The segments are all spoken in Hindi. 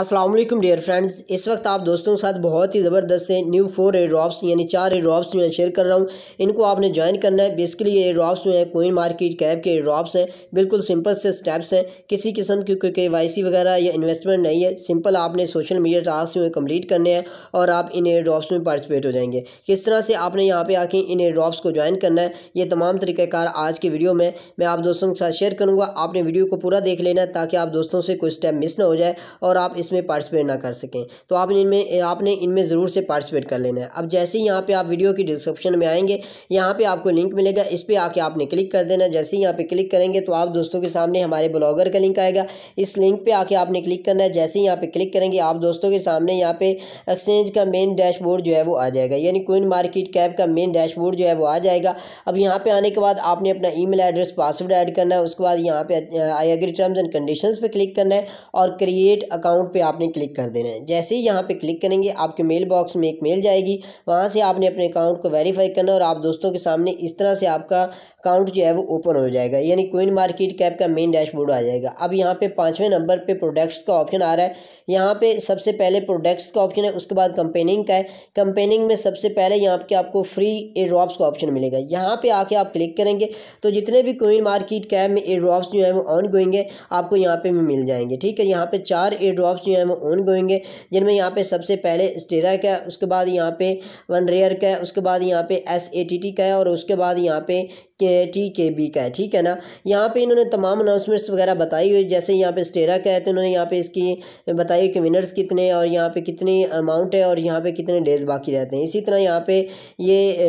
असलम डियर फ्रेंड्स इस वक्त आप दोस्तों के साथ बहुत ही ज़बरदस्त से न्यू फोर एयर ड्रॉप्स यानी चार एयर ड्रॉप्स जो है शेयर कर रहा हूँ इनको आपने ज्वाइन करना है बेसिकली ये ड्रॉप्स जो हैं कोइन मार्केट कैब के ड्रॉप्स हैं बिल्कुल सिंपल से स्टेप्स हैं किसी किस्म की कोई के वाई सी वगैरह या इन्वेस्टमेंट नहीं है सिंपल आपने सोशल मीडिया टास्क जो है कम्प्लीट करने हैं और आप इन एयर ड्रॉप्स में पार्टिसिपेट हो जाएंगे किस तरह से आपने यहाँ पर आके इन एयर ड्रॉप्स को ज्वाइन करना है ये तमाम तरीक़ाकार आज की वीडियो में मैं आप दोस्तों के साथ शेयर करूँगा आपने वीडियो को पूरा देख लेना ताकि आप दोस्तों से कोई स्टेप मिस ना हो जाए और आप इसमें पार्टिसिपेट ना कर सकें तो आप इनमें आपने इनमें ज़रूर से पार्टिसिपेट कर लेना है अब जैसे ही यहाँ पे आप वीडियो की डिस्क्रिप्शन में आएंगे यहाँ पे आपको लिंक मिलेगा इस पर आके आपने क्लिक कर देना जैसे ही यहाँ पे क्लिक करेंगे तो आप दोस्तों के सामने हमारे ब्लॉगर का लिंक आएगा इस लिंक पर आके आपने क्लिक करना है जैसे ही यहाँ पे क्लिक करेंगे आप दोस्तों के सामने यहाँ पे एक्सचेंज का मेन डैशबोर्ड जो है वो आ जाएगा यानी कोइन मार्केट कैप का मेन डैशबोर्ड जो है वो आ जाएगा अब यहाँ पे आने के बाद आपने अपना ईमेल एड्रेस पासवर्ड ऐड करना है उसके बाद यहाँ पे I agree terms and conditions पे क्लिक करना है और क्रिएट अकाउंट पे आपने क्लिक कर देना है जैसे ही यहाँ पे क्लिक करेंगे आपके मेल बॉक्स में एक मेल जाएगी वहाँ से आपने अपने अकाउंट को वेरीफाई करना और आप दोस्तों के सामने इस तरह से आपका अकाउंट जो है वो ओपन हो जाएगा यानी कोइन मार्केट कैप का मेन डैशबोर्ड आ जाएगा अब यहाँ पे पाँचवें नंबर पे प्रोडक्ट्स का ऑप्शन आ रहा है यहाँ पे सबसे पहले प्रोडक्ट्स का ऑप्शन है उसके बाद कंपेनिंग का है कंपेनिंग में सबसे पहले यहाँ पे आपको फ्री एयर ड्रॉप्स का ऑप्शन मिलेगा यहाँ पर आके आप क्लिक करेंगे तो जितने भी कोइन मार्केट कैप में एयर ड्रॉप्स जो है वो ऑन गोइंग है आपको यहाँ पे भी मिल जाएंगे ठीक है यहाँ पे चार एयर ड्रॉप्स जो है वो ऑन गोइंग है जिनमें यहाँ पे सबसे पहले स्टेरा का है उसके बाद यहाँ पे वन रेयर का है उसके बाद यहाँ पे एस ए टी टी का है और उसके बाद यहाँ पे के टी के बी का है ठीक है ना यहाँ पे इन्होंने तमाम अनाउंसमेंट्स वगैरह बताई हुई जैसे यहाँ पे स्टेरा का है तो इन्होंने यहाँ पे इसकी बताई कि विनर्स कितने और यहाँ पे कितनी अमाउंट है और यहाँ पे कितने डेज बाकी रहते हैं इसी तरह यहाँ पे ये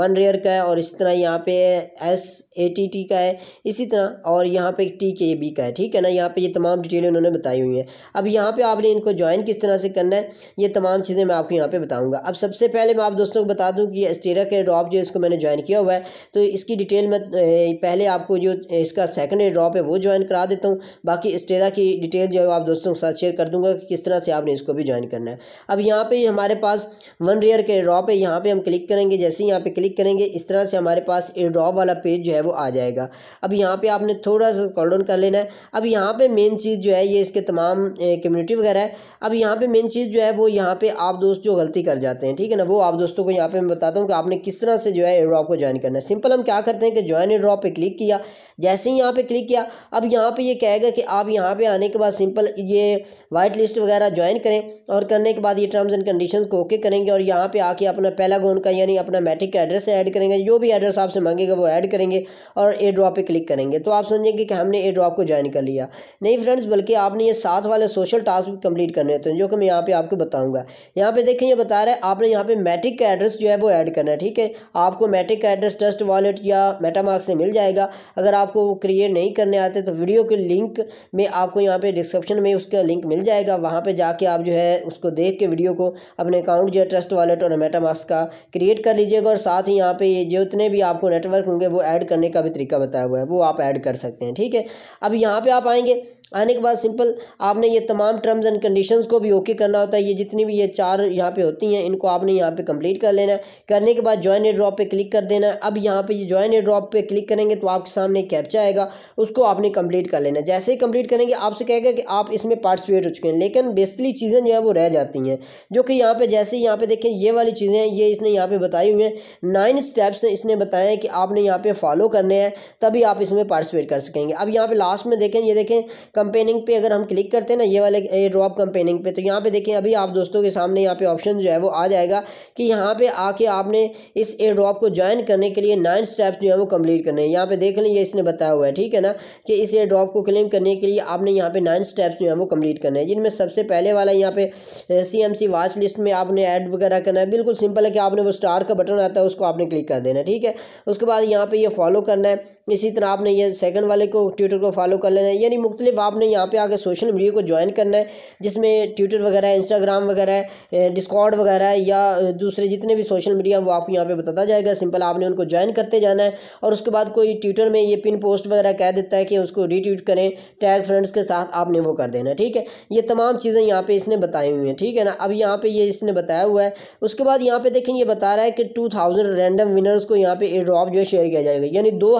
वन रेयर का है और इसी तरह यहाँ पे एस ए टी टी का है इसी तरह और यहाँ पे टी के बी का है ठीक है ना यहाँ पे ये तमाम डिटेल इन्होंने बताई हुई हैं अब यहाँ पे आपने इनको ज्वाइन किस तरह से करना है ये तमाम चीज़ें मैं आपको यहाँ पे बताऊँगा अब सबसे पहले मैं आप दोस्तों को बता दूँ कि स्टेरा के ड्रॉप जो इसको मैंने ज्वाइन किया हुआ है तो इसकी डिटेल में पहले आपको जो इसका सेकेंड ड्रॉप है वो ज्वाइन करा देता हूँ बाकी स्टेरा की डिटेल जो है आप दोस्तों के साथ शेयर कर दूंगा कि किस तरह से आपने इसको भी ज्वाइन करना है अब यहाँ पे हमारे पास वन रेयर के ड्रॉप है यहाँ पे हम क्लिक करेंगे जैसे ही यहाँ पे क्लिक करेंगे इस तरह से हमारे पास ड्रॉप वाला पेज जो है वो आ जाएगा अब यहाँ पे आपने थोड़ा सा कॉल डाउन कर लेना है अब यहाँ पे मेन चीज़ जो है ये इसके तमाम कम्युनिटी वगैरह है अब यहाँ पे मेन चीज़ जो है वो यहाँ पे आप दोस्त जो गलती कर जाते हैं ठीक है ना वो आप दोस्तों को यहाँ पे मैं बताता हूँ कि आपने किस तरह से जो है ड्रॉप को ज्वाइन करना है सिंपल हम क्या करते हैं कि ज्वाइन एंड ड्रॉप पे क्लिक किया जैसे ही यहाँ पे क्लिक किया अब यहाँ पे ये कहेगा कि आप यहाँ पे आने के बाद सिंपल ये वाइट लिस्ट वगैरह ज्वाइन करें और करने के बाद ये टर्म्स एंड कंडीशन को ओके करेंगे और यहाँ पे आके अपना पहला गोन का यानी अपना मैट्रिक का एड्रेस ऐड करेंगे जो भी एड्रेस आपसे मांगेगा वो ऐड करेंगे और ए ड्रॉप पर क्लिक करेंगे तो आप समझेंगे कि हमने ए ड्रॉप को ज्वाइन कर लिया नहीं फ्रेंड्स बल्कि आपने ये साथ वाले सोशल टास्क कंप्लीट करने होते हैं तो जो कि मैं यहाँ पे आपको बताऊँगा यहाँ पे देखें ये बता रहा है आपने यहाँ पे मैट्रिक का एड्रेस जो है वो ऐड करना है ठीक है आपको मैट्रिक का एड्रेस ट्रस्ट वाले वॉलेट या मेटामार्क से मिल जाएगा अगर आपको वो क्रिएट नहीं करने आते तो वीडियो के लिंक में आपको यहाँ पे डिस्क्रिप्शन में उसका लिंक मिल जाएगा वहाँ पे जाके आप जो है उसको देख के वीडियो को अपने अकाउंट जो है ट्रस्ट वॉलेट और मेटामार्क्स का क्रिएट कर लीजिएगा और साथ ही यहाँ पे ये जितने भी आपको नेटवर्क होंगे वो ऐड करने का भी तरीका बताया हुआ है वो आप ऐड कर सकते हैं ठीक है अब यहाँ पर आप आएँगे आने के बाद सिंपल आपने ये तमाम टर्म्स एंड कंडीशंस को भी ओके करना होता है ये जितनी भी ये चार यहाँ पे होती हैं इनको आपने यहाँ पे कंप्लीट कर लेना है करने के बाद ज्वाइन ए ड्रॉप पे क्लिक कर देना है अब यहाँ पे ये ज्वाइन ए ड्रॉप पे क्लिक करेंगे तो आपके सामने कैप्चा आएगा उसको आपने कंप्लीट कर लेना है जैसे ही कम्प्लीट करेंगे आपसे कहेगा कि आप इसमें पार्टिसिपेट हो चुके हैं लेकिन बेसिकली चीज़ें जो है वो रह जाती हैं जो कि यहाँ पर जैसे ही यहाँ पर देखें ये वाली चीज़ें हैं ये इसने यहाँ पर बताई हुई हैं नाइन स्टेप्स इसने बताया कि आपने यहाँ पर फॉलो करने हैं तभी आप इसमें पार्टिसिपेट कर सकेंगे अब यहाँ पर लास्ट में देखें ये देखें कंपेनिंग पे अगर हम क्लिक करते हैं ना ये वाले ड्रॉप कंपेनिंग पे तो यहाँ पे देखें अभी आप दोस्तों के सामने यहाँ पे ऑप्शन जो है वो आ जाएगा कि यहाँ पे आके आपने इस एयर ड्रॉप को ज्वाइन करने के लिए नाइन स्टेप्स जो है वो कंप्लीट करने हैं यहाँ पे देख लें ये इसने बताया हुआ है ठीक है ना कि इस एयर ड्रॉप को क्लेम करने के लिए आपने यहाँ पे नाइन स्टेप्स जो है वो कंप्लीट करने हैं जिनमें सबसे पहले वाला यहाँ पे C M C watch list में आपने ऐड वगैरह करना है बिल्कुल सिंपल है कि आपने वो स्टार का बटन आता है उसको आपने क्लिक कर देना है ठीक है उसके बाद यहाँ पर ये फॉलो करना है इसी तरह आपने ये सेकेंड वाले को ट्विटर को फॉलो कर लेना है यानी मुख्तलिफ आपने यहाँ पे आके सोशल मीडिया को ज्वाइन करना है जिसमें ट्विटर वगैरह इंस्टाग्राम वगैरह डिस्कॉर्ड वगैरह या दूसरे जितने भी सोशल मीडिया वो आपको यहाँ पे बताता जाएगा सिंपल आपने उनको ज्वाइन करते जाना है और उसके बाद कोई ट्विटर में ये पिन पोस्ट वगैरह कह देता है कि उसको रीट्वीट करें टैग फ्रेंड्स के साथ आपने वो कर देना ठीक है ये तमाम चीज़ें यहाँ पर इसने बताई हुई हैं ठीक है ना अब यहाँ पर ये इसने बताया हुआ है उसके बाद यहाँ पर देखें ये बता रहा है कि टू रैंडम विनर्स को यहाँ पर ड्रॉप जो है शेयर किया जाएगा यानी दो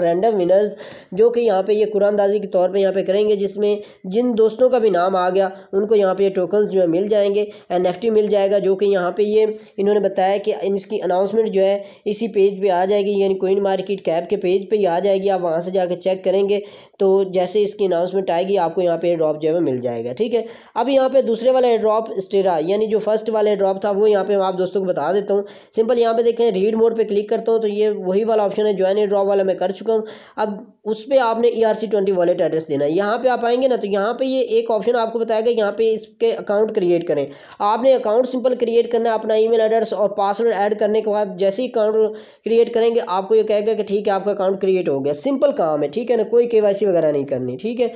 रैंडम विनर्स जो कि यहाँ पर ये कुरानदाजी के तौर पर यहाँ पर करेंगे जाएंगे जिसमें जिन दोस्तों का भी नाम आ गया उनको यहाँ पे ये टोकन्स जो है मिल जाएंगे एन मिल जाएगा जो कि यहाँ पे ये इन्होंने बताया कि इसकी अनाउंसमेंट जो है इसी पेज पे आ जाएगी यानी कोइन मार्केट कैप के पेज पे ही आ जाएगी आप वहाँ से जाके चेक करेंगे तो जैसे इसकी अनाउंसमेंट आएगी आपको यहाँ पर ड्रॉप जो है मिल जाएगा ठीक है अब यहाँ पर दूसरे वाला ड्रॉप स्टेरा यानी जो फर्स्ट वाला ड्रॉप था वो यहाँ पर आप दोस्तों को बता देता हूँ सिंपल यहाँ पर देखें रीड मोड पर क्लिक करता हूँ तो ये वही वाला ऑप्शन है ज्वाइन ड्रॉप वाला मैं कर चुका हूँ अब उस पर आपने E R C twenty wallet address देना है यहाँ पे आप आएंगे ना तो यहाँ पे ये एक ऑप्शन आपको बताएगा यहाँ पे इसके अकाउंट क्रिएट करें आपने अकाउंट सिंपल क्रिएट करना है अपना ईमेल एड्रेस और पासवर्ड ऐड करने के बाद जैसे ही अकाउंट क्रिएट करेंगे आपको ये कहेगा कि ठीक है आपका अकाउंट क्रिएट हो गया सिंपल काम है ठीक है ना कोई के वगैरह नहीं करनी ठीक है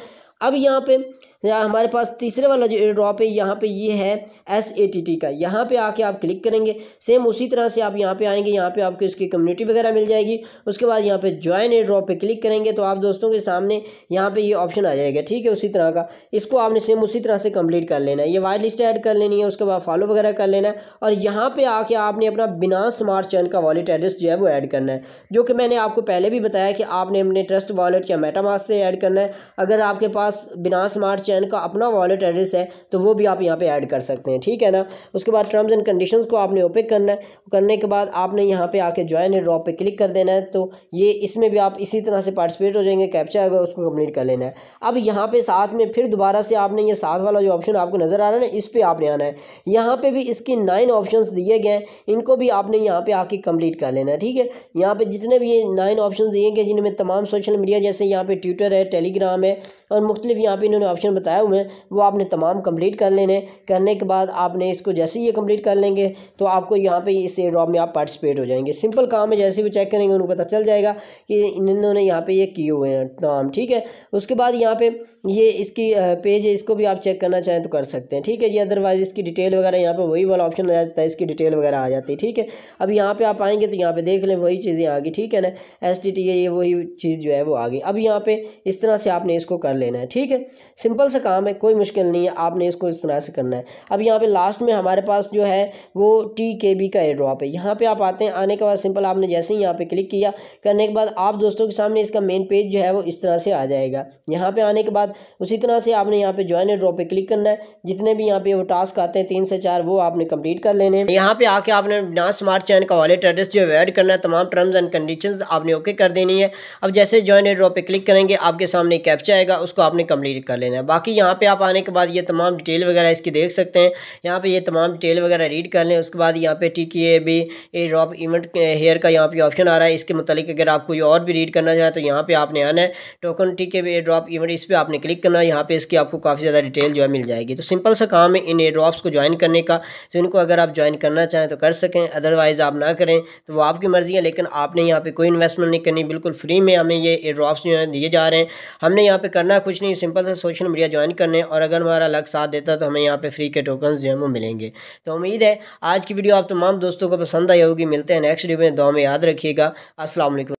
अब यहाँ पर या हमारे पास तीसरे वाला जो ड्रॉप है यहाँ पे ये है एस ए टी टी का यहाँ पे आके आप क्लिक करेंगे सेम उसी तरह से आप यहाँ पे आएंगे यहाँ पे आपको इसकी कम्युनिटी वगैरह मिल जाएगी उसके बाद यहाँ पे ज्वाइन ड्रॉप पे क्लिक करेंगे तो आप दोस्तों के सामने यहाँ पे ये ऑप्शन आ जाएगा ठीक है उसी तरह का इसको आपने सेम उसी तरह से कम्प्लीट कर लेना है ये वाइट लिस्ट ऐड कर लेनी है उसके बाद फॉलो वगैरह कर लेना है और यहाँ पर आके आपने अपना बिना स्मार्ट चैन का वॉलेट एड्रेस जो है वो ऐड करना है जो कि मैंने आपको पहले भी बताया कि आपने अपने ट्रस्ट वॉलेट या मेटामास से ऐड करना है अगर आपके पास बिना स्मार्ट चैन का अपना वॉलेट एड्रेस है तो वो भी आप यहाँ पे ऐड कर सकते हैं ठीक है ना उसके बाद टर्म्स एंड कंडीशंस को आपने ओपे करना है करने के बाद आपने यहाँ पे आके ज्वाइन है ड्रॉप पे क्लिक कर देना है तो ये इसमें भी आप इसी तरह से पार्टिसिपेट हो जाएंगे कैप्चर अगर उसको कम्प्लीट कर लेना है अब यहाँ पे साथ में फिर दोबारा से आपने ये साथ वाला जो ऑप्शन आपको नज़र आ रहा है ना इस पर आपने आना है यहाँ पर भी इसके नाइन ऑप्शन दिए गए हैं इनको भी आपने यहाँ पर आके कम्प्लीट कर लेना है ठीक है यहाँ पर जितने भी ये नाइन ऑप्शन दिए गए जिनमें तमाम सोशल मीडिया जैसे यहाँ पर ट्विटर है टेलीग्राम है और मुख्तलिफ यहाँ पर इन्होंने ऑप्शन बताए हुए हैं वो आपने तमाम कंप्लीट कर लेने करने के बाद आपने इसको जैसे ही ये कंप्लीट कर लेंगे तो आपको यहाँ पे इस एयर ड्रॉप में आप पार्टिसिपेट हो जाएंगे सिंपल काम है जैसे वो चेक करेंगे उनको पता चल जाएगा कि इन्होंने यहाँ पे ये किए हुए हैं काम ठीक है उसके बाद यहाँ पे ये इसकी पेज है इसको भी आप चेक करना चाहें तो कर सकते हैं ठीक है जी अदरवाइज इसकी डिटेल वगैरह यहाँ पर वही वाला ऑप्शन आ जाता है इसकी डिटेल वगैरह आ जाती है ठीक है अब यहाँ पे आप आएंगे तो यहाँ पे देख लें वही चीज़ें आ गई ठीक है ना एस टी ये वही चीज़ जो है वो आ गई अब यहाँ पे इस तरह से आपने इसको कर लेना है ठीक है सिंपल सिंपल सा काम है कोई मुश्किल नहीं है आपने इसको इस तरह से करना है अब यहाँ पे लास्ट में हमारे पास जो है वो टी के बी का एयर ड्रॉप है यहाँ पे आप आते हैं आने के बाद सिंपल आपने जैसे ही यहाँ पे क्लिक किया करने के बाद आप दोस्तों के सामने इसका मेन पेज जो है वो इस तरह से आ जाएगा यहाँ पर आने के बाद उसी तरह से आपने यहाँ पर ज्वाइन एयर ड्रॉप क्लिक करना है जितने भी यहाँ पे वो टास्क आते हैं तीन से चार वो आपने कंप्लीट कर लेने यहाँ पे आके आपने ना स्मार्ट चैन का वॉलेट एड्रेस जो है करना है तमाम टर्म्स एंड कंडीशन आपने ओके कर देनी है अब जैसे ज्वाइन एयर ड्रॉप क्लिक करेंगे आपके सामने कैप्चा आएगा उसको आपने कंप्लीट कर लेना है बाकी यहाँ पे आप आने के बाद ये तमाम डिटेल वगैरह इसकी देख सकते हैं यहाँ पे ये तमाम डिटेल वगैरह रीड कर लें उसके बाद यहाँ पे ठीक ये भी ए ड्रॉप इवेंट हेयर का यहाँ पे ऑप्शन आ रहा है इसके मतलब अगर आप कोई और भी रीड करना चाहें तो यहाँ पर आपने आना है टोकन ठीक है ए ड्रॉप इवेंट इस पर आपने क्लिक करना है यहाँ पर इसकी आपको काफ़ी ज़्यादा डिटेल जो है मिल जाएगी तो सिंपल सा काम है इन ए ड्रॉप्स को ज्वाइन करने का तो इनको अगर आप ज्वाइन करना चाहें तो कर सकें अदरवाइज़ आप ना करें तो वो आपकी मर्ज़ी है लेकिन आपने यहाँ पर कोई इन्वेस्टमेंट नहीं करनी बिल्कुल फ्री में हमें ये ए ड्रॉप्स जो है दिए जा रहे हैं हमने यहाँ पर करना कुछ नहीं सिंपल सा सोशल मीडिया के ज्वाइन करने और अगर हमारा लक साथ देता तो हमें यहाँ पे फ्री के टोकन जो है वो मिलेंगे तो उम्मीद है आज की वीडियो आप तमाम दोस्तों को पसंद आई होगी मिलते हैं नेक्स्ट वीडियो में दो में याद रखिएगा असलम